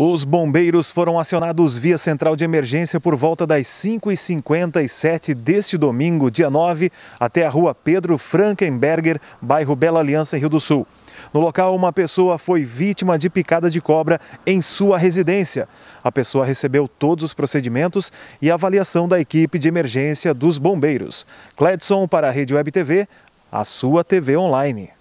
Os bombeiros foram acionados via central de emergência por volta das 5h57 deste domingo, dia 9, até a rua Pedro Frankenberger, bairro Bela Aliança, Rio do Sul. No local, uma pessoa foi vítima de picada de cobra em sua residência. A pessoa recebeu todos os procedimentos e avaliação da equipe de emergência dos bombeiros. Cledson para a Rede Web TV, a sua TV online.